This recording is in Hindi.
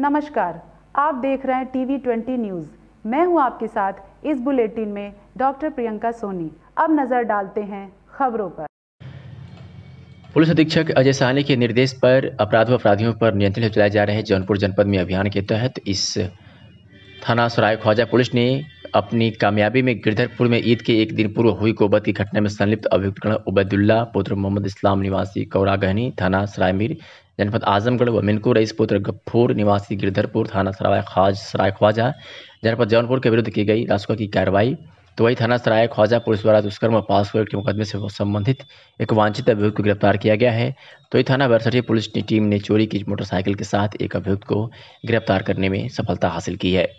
नमस्कार आप देख रहे हैं टीवी 20 न्यूज मैं हूं आपके साथ इस बुलेटिन में डॉक्टर प्रियंका सोनी अब नजर डालते हैं खबरों पर पुलिस अधीक्षक अजय सहनी के निर्देश पर अपराध व अपराधियों पर नियंत्रण चलाए जा रहे जौनपुर जनपद में अभियान के तहत इस थाना सराय ख्वाजा पुलिस ने अपनी कामयाबी में गिरधरपुर में ईद के एक दिन पूर्व हुई कोबत की घटना में संलिप्त अभियुक्त गण उबैदुल्ला पुत्र मोहम्मद इस्लाम निवासी कौरागहनी थाना सरायमीर जनपद आजमगढ़ व मिनकू रईस पुत्र गफ्फूर निवासी गिरधरपुर थाना सराय खाज सराय ख्वाजा जनपद जौनपुर के विरुद्ध की गई रासुका की कार्रवाई तो वही थाना सराय ख्वाजा पुलिस द्वारा दुष्कर्म और पासपोर्ट के मुकदमे से संबंधित एक वांछित अभियुक्त को गिरफ्तार किया गया है तो वही थाना बरसठी पुलिस टीम ने चोरी की मोटरसाइकिल के साथ एक अभियुक्त को गिरफ्तार करने में सफलता हासिल की है